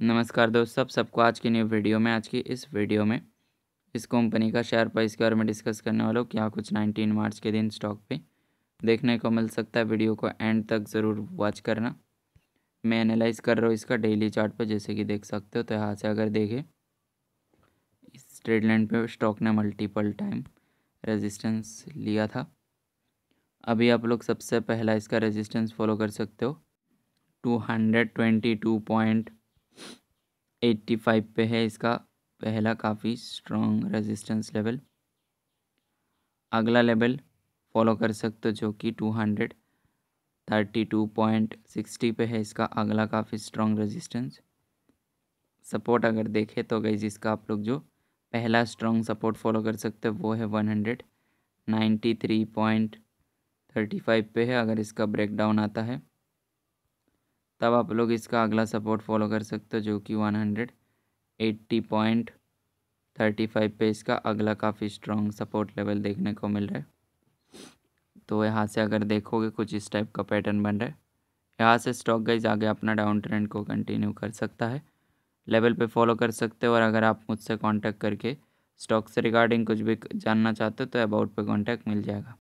नमस्कार दोस्त सब सबको आज की न्यू वीडियो में आज की इस वीडियो में इस कंपनी का शेयर प्राइस के बारे में डिस्कस करने वालों क्या कुछ 19 मार्च के दिन स्टॉक पे देखने को मिल सकता है वीडियो को एंड तक ज़रूर वॉच करना मैं एनालाइज कर रहा हूँ इसका डेली चार्ट पर जैसे कि देख सकते हो तो यहाँ से अगर देखें इस ट्रेड लाइन पर स्टॉक ने मल्टीपल टाइम रजिस्टेंस लिया था अभी आप लोग सबसे पहला इसका रजिस्टेंस फॉलो कर सकते हो two hundred twenty two point eighty five पे है इसका पहला काफ़ी स्ट्रॉन्ग रेजिस्टेंस लेवल अगला लेवल फॉलो कर सकते हो जो कि two hundred thirty two point sixty पे है इसका अगला काफ़ी स्ट्रॉन्ग रेजिस्टेंस सपोर्ट अगर देखें तो गई जिसका आप लोग जो पहला स्ट्रॉन्ग सपोर्ट फॉलो कर सकते हो वो है one hundred ninety three point thirty five पे है अगर इसका ब्रेकडाउन आता है तब आप लोग इसका अगला सपोर्ट फॉलो कर सकते हो जो कि one hundred eighty point thirty five पे इसका अगला काफ़ी स्ट्रॉन्ग सपोर्ट लेवल देखने को मिल रहा है तो यहाँ से अगर देखोगे कुछ इस टाइप का पैटर्न बन रहा है यहाँ से स्टॉक गाइज आगे अपना डाउन ट्रेंड को कंटिन्यू कर सकता है लेवल पे फॉलो कर सकते हो और अगर आप मुझसे कांटेक्ट करके स्टॉक से रिगार्डिंग कुछ भी जानना चाहते हो तो अबाउट पे कांटेक्ट मिल जाएगा